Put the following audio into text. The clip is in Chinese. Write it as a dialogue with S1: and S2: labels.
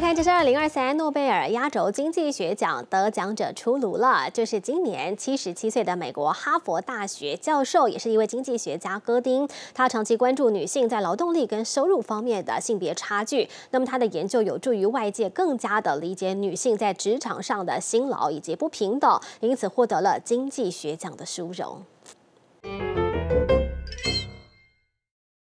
S1: 看，这是二零二三年诺贝尔压轴经济学奖得奖者出炉了，就是今年七十七岁的美国哈佛大学教授，也是一位经济学家戈丁。他长期关注女性在劳动力跟收入方面的性别差距，那么他的研究有助于外界更加的理解女性在职场上的辛劳以及不平等，因此获得了经济学奖的殊荣。